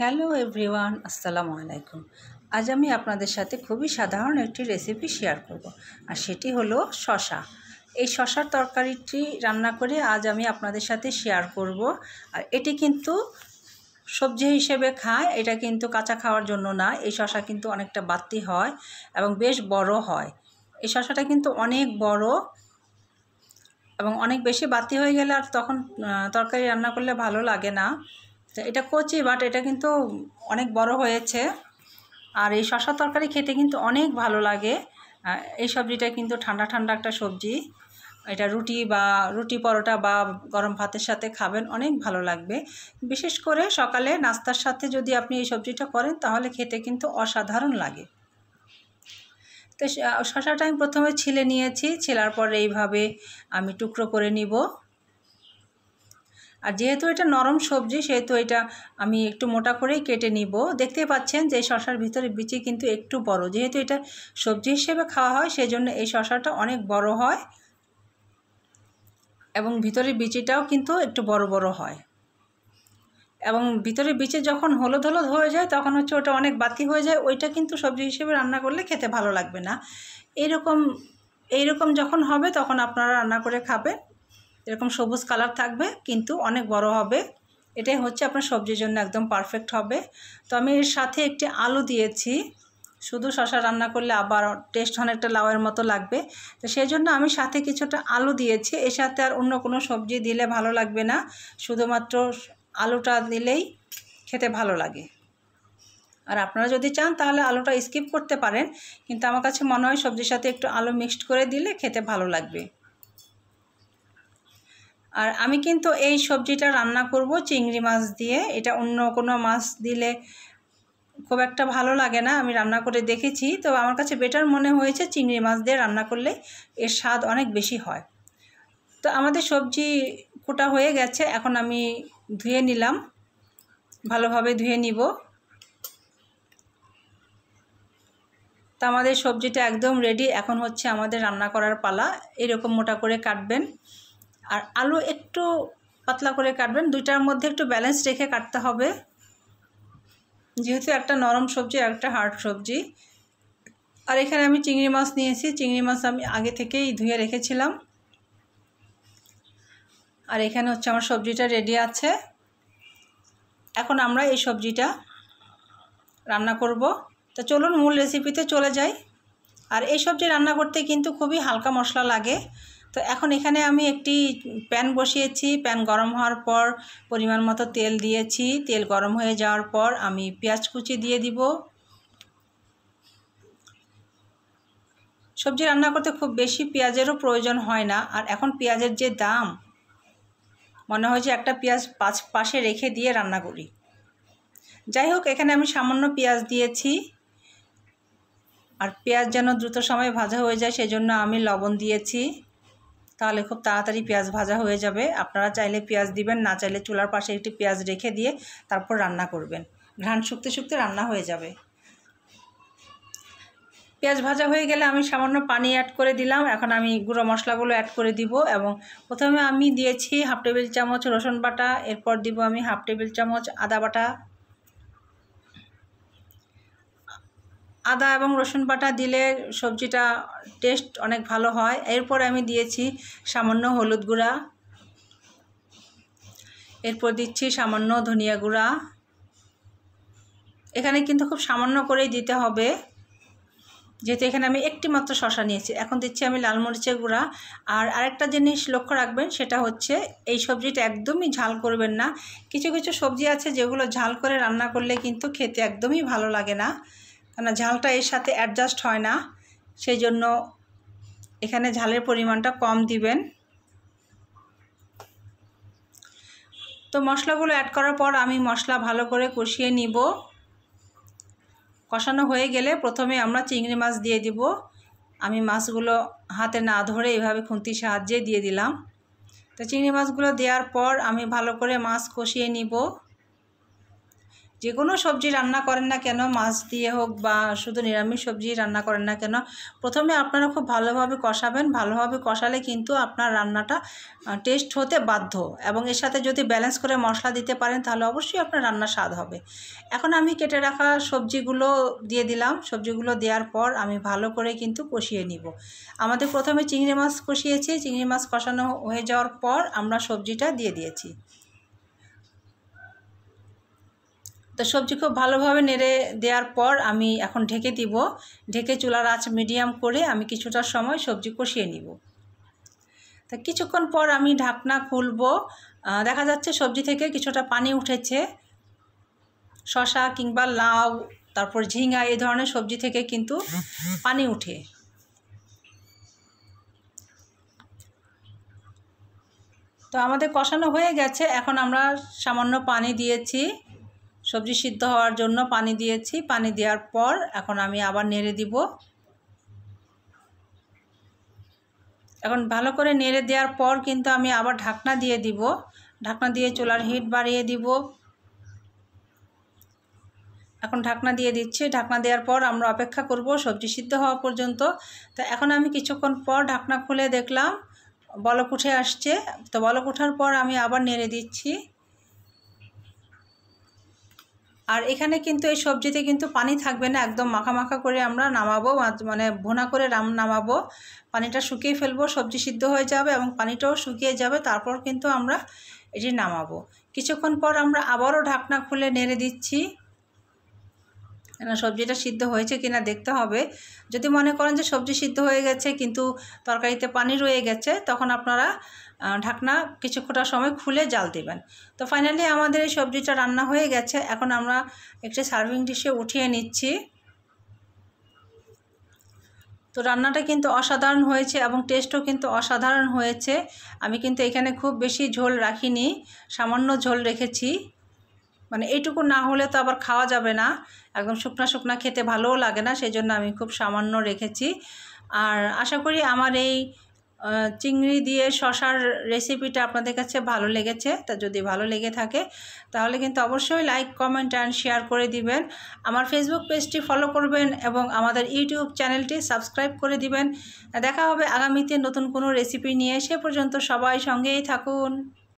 hello everyone আসসালামু আলাইকুম আজ আমি আপনাদের সাথে খুবই সাধারণ একটি রেসিপি শেয়ার করব আর সেটি হলো শশা এই শশার তরকারিটি রান্না করে আজ আমি আপনাদের সাথে শেয়ার করব আর এটি কিন্তু সবজি হিসেবে খায় এটা কিন্তু কাঁচা খাওয়ার জন্য না এই শশা কিন্তু অনেকটা বাতি হয় এবং বেশ বড় হয় এই শশাটা কিন্তু অনেক বড় এবং অনেক বেশি বাতি হয়ে গেলে আর তখন তরকারি রান্না করলে ভালো লাগে না তো এটা কচি বাট এটা কিন্তু অনেক বড় হয়েছে আর এই শশা তরকারি খেতে কিন্তু অনেক ভালো লাগে এই সবজিটা কিন্তু ঠান্ডা ঠান্ডা একটা সবজি এটা রুটি বা রুটি পরোটা বা গরম ভাতের সাথে খাবেন অনেক ভালো লাগবে বিশেষ করে সকালে নাস্তার সাথে যদি আপনি এই সবজিটা করেন তাহলে খেতে কিন্তু অসাধারণ লাগে তো শশাটা আমি প্রথমে ছিলে নিয়েছি ছেলার পর এইভাবে আমি টুকরো করে নিব আর যেহেতু এটা নরম সবজি সেহেতু এটা আমি একটু মোটা করেই কেটে নিব দেখতে পাচ্ছেন যে শশার ভিতরে বিচি কিন্তু একটু বড় যেহেতু এটা সবজি হিসেবে খাওয়া হয় সেজন্য এই শশাটা অনেক বড় হয় এবং ভিতরের বিচিটাও কিন্তু একটু বড় বড় হয় এবং ভিতরে বিচে যখন হলুদ হলুদ হয়ে যায় তখন হচ্ছে ওটা অনেক বাতি হয়ে যায় ওইটা কিন্তু সবজি হিসেবে রান্না করলে খেতে ভালো লাগবে না এইরকম এইরকম যখন হবে তখন আপনারা রান্না করে খাবেন এরকম সবুজ কালার থাকবে কিন্তু অনেক বড় হবে এটাই হচ্ছে আপনার সবজির জন্য একদম পারফেক্ট হবে তো আমি এর সাথে একটি আলু দিয়েছি শুধু শশা রান্না করলে আবার টেস্ট অনেকটা লাউয়ের মতো লাগবে তো সেই জন্য আমি সাথে কিছুটা আলু দিয়েছি এর সাথে আর অন্য কোনো সবজি দিলে ভালো লাগবে না শুধুমাত্র আলুটা দিলেই খেতে ভালো লাগে আর আপনারা যদি চান তাহলে আলুটা স্কিপ করতে পারেন কিন্তু আমার কাছে মনে হয় সবজির সাথে একটু আলু মিক্সড করে দিলে খেতে ভালো লাগবে আর আমি কিন্তু এই সবজিটা রান্না করব চিংড়ি মাছ দিয়ে এটা অন্য কোনো মাছ দিলে খুব একটা ভালো লাগে না আমি রান্না করে দেখেছি তো আমার কাছে বেটার মনে হয়েছে চিংড়ি মাছ দিয়ে রান্না করলে এর স্বাদ অনেক বেশি হয় তো আমাদের সবজি কোটা হয়ে গেছে এখন আমি ধুয়ে নিলাম ভালোভাবে ধুয়ে নিব তো আমাদের সবজিটা একদম রেডি এখন হচ্ছে আমাদের রান্না করার পালা এরকম মোটা করে কাটবেন আর আলু একটু পাতলা করে কাটবেন দুইটার মধ্যে একটু ব্যালেন্স রেখে কাটতে হবে যেহেতু একটা নরম সবজি আর একটা হার্ড সবজি আর এখানে আমি চিংড়ি মাছ নিয়েছি চিংড়ি মাছ আমি আগে থেকেই ধুয়ে রেখেছিলাম আর এখানে হচ্ছে আমার সবজিটা রেডি আছে এখন আমরা এই সবজিটা রান্না করব তো চলুন মূল রেসিপিতে চলে যাই আর এই সবজি রান্না করতে কিন্তু খুবই হালকা মশলা লাগে তো এখন এখানে আমি একটি প্যান বসিয়েছি প্যান গরম হওয়ার পর পরিমাণ মতো তেল দিয়েছি তেল গরম হয়ে যাওয়ার পর আমি পেঁয়াজ কুচি দিয়ে দিব সবজি রান্না করতে খুব বেশি পেঁয়াজেরও প্রয়োজন হয় না আর এখন পেঁয়াজের যে দাম মনে হয় যে একটা পেঁয়াজ পাশ পাশে রেখে দিয়ে রান্না করি যাই হোক এখানে আমি সামান্য পেঁয়াজ দিয়েছি আর পেঁয়াজ যেন দ্রুত সময়ে ভাজা হয়ে যায় সেজন্য আমি লবণ দিয়েছি তাহলে খুব তাড়াতাড়ি পেঁয়াজ ভাজা হয়ে যাবে আপনারা চাইলে পেঁয়াজ দিবেন না চাইলে চুলার পাশে একটি পেঁয়াজ রেখে দিয়ে তারপর রান্না করবেন ঘ্রাণ শুকতে শুকতে রান্না হয়ে যাবে পেঁয়াজ ভাজা হয়ে গেলে আমি সামান্য পানি অ্যাড করে দিলাম এখন আমি গুঁড়ো মশলাগুলো অ্যাড করে দিব এবং প্রথমে আমি দিয়েছি হাফ টেবিল চামচ রসুন বাটা এরপর দিব আমি হাফ টেবিল চামচ আদা বাটা আদা এবং রসুন বাটা দিলে সবজিটা টেস্ট অনেক ভালো হয় এরপর আমি দিয়েছি সামান্য হলুদ গুঁড়া এরপর দিচ্ছি সামান্য ধনিয়া গুঁড়া এখানে কিন্তু খুব সামান্য করেই দিতে হবে যেহেতু এখানে আমি একটি মাত্র শশা নিয়েছি এখন দিচ্ছি আমি লাল মরিচের গুঁড়া আর আরেকটা জিনিস লক্ষ্য রাখবেন সেটা হচ্ছে এই সবজিটা একদমই ঝাল করবেন না কিছু কিছু সবজি আছে যেগুলো ঝাল করে রান্না করলে কিন্তু খেতে একদমই ভালো লাগে না কেননা ঝালটা এর সাথে অ্যাডজাস্ট হয় না সেই জন্য এখানে ঝালের পরিমাণটা কম দিবেন তো মশলাগুলো অ্যাড করার পর আমি মশলা ভালো করে কষিয়ে নিব কষানো হয়ে গেলে প্রথমে আমরা চিংড়ি মাছ দিয়ে দিব আমি মাছগুলো হাতে না ধরে এভাবে খুন্তির সাহায্যে দিয়ে দিলাম তো চিংড়ি মাছগুলো দেওয়ার পর আমি ভালো করে মাছ কষিয়ে নিব যে কোনো সবজি রান্না করেন না কেন মাছ দিয়ে হোক বা শুধু নিরামিষ সবজি রান্না করেন না কেন প্রথমে আপনারা খুব ভালোভাবে কষাবেন ভালোভাবে কষালে কিন্তু আপনার রান্নাটা টেস্ট হতে বাধ্য এবং এর সাথে যদি ব্যালেন্স করে মশলা দিতে পারেন তাহলে অবশ্যই আপনার রান্না স্বাদ হবে এখন আমি কেটে রাখা সবজিগুলো দিয়ে দিলাম সবজিগুলো দেওয়ার পর আমি ভালো করে কিন্তু কষিয়ে নিব আমাদের প্রথমে চিংড়ি মাছ কষিয়েছি চিংড়ি মাছ কষানো হয়ে যাওয়ার পর আমরা সবজিটা দিয়ে দিয়েছি তো সবজি খুব ভালোভাবে নেড়ে দেওয়ার পর আমি এখন ঢেকে দিব ঢেকে চুলার আঁচ মিডিয়াম করে আমি কিছুটা সময় সবজি কষিয়ে নিব তা কিছুক্ষণ পর আমি ঢাকনা খুলব দেখা যাচ্ছে সবজি থেকে কিছুটা পানি উঠেছে শশা কিংবা লাউ তারপর ঝিঙা এই ধরনের সবজি থেকে কিন্তু পানি উঠে তো আমাদের কষানো হয়ে গেছে এখন আমরা সামান্য পানি দিয়েছি সবজি সিদ্ধ হওয়ার জন্য পানি দিয়েছি পানি দেওয়ার পর এখন আমি আবার নেড়ে দিব এখন ভালো করে নেড়ে দেওয়ার পর কিন্তু আমি আবার ঢাকনা দিয়ে দিব ঢাকনা দিয়ে চুলার হিট বাড়িয়ে দিব এখন ঢাকনা দিয়ে দিচ্ছি ঢাকনা দেওয়ার পর আমরা অপেক্ষা করব সবজি সিদ্ধ হওয়া পর্যন্ত তো এখন আমি কিছুক্ষণ পর ঢাকনা খুলে দেখলাম বলক উঠে আসছে তো বলক ওঠার পর আমি আবার নেড়ে দিচ্ছি আর এখানে কিন্তু এই সবজিতে কিন্তু পানি থাকবে না একদম মাখা মাখা করে আমরা নামাবো মানে ভোনা করে রাম নামাবো পানিটা শুকিয়ে ফেলবো সবজি সিদ্ধ হয়ে যাবে এবং পানিটাও শুকিয়ে যাবে তারপর কিন্তু আমরা এটি নামাবো কিছুক্ষণ পর আমরা আবারও ঢাকনা খুলে নেড়ে দিচ্ছি কেন সবজিটা সিদ্ধ হয়েছে কি না দেখতে হবে যদি মনে করেন যে সবজি সিদ্ধ হয়ে গেছে কিন্তু তরকারিতে পানি রয়ে গেছে তখন আপনারা ঢাকনা কিছুক্ষণ সময় খুলে জাল দেবেন তো ফাইনালি আমাদের এই সবজিটা রান্না হয়ে গেছে এখন আমরা একটি সার্ভিং ডিশে উঠিয়ে নিচ্ছি তো রান্নাটা কিন্তু অসাধারণ হয়েছে এবং টেস্টও কিন্তু অসাধারণ হয়েছে আমি কিন্তু এখানে খুব বেশি ঝোল রাখিনি সামান্য ঝোল রেখেছি মানে এইটুকু না হলে তো আবার খাওয়া যাবে না একদম শুকনা শুকনা খেতে ভালোও লাগে না সেই জন্য আমি খুব সামান্য রেখেছি আর আশা করি আমার এই চিংড়ি দিয়ে শশার রেসিপিটা আপনাদের কাছে ভালো লেগেছে তা যদি ভালো লেগে থাকে তাহলে কিন্তু অবশ্যই লাইক কমেন্ট অ্যান্ড শেয়ার করে দিবেন আমার ফেসবুক পেজটি ফলো করবেন এবং আমাদের ইউটিউব চ্যানেলটি সাবস্ক্রাইব করে দিবেন দেখা হবে আগামীতে নতুন কোনো রেসিপি নিয়ে সে পর্যন্ত সবাই সঙ্গেই থাকুন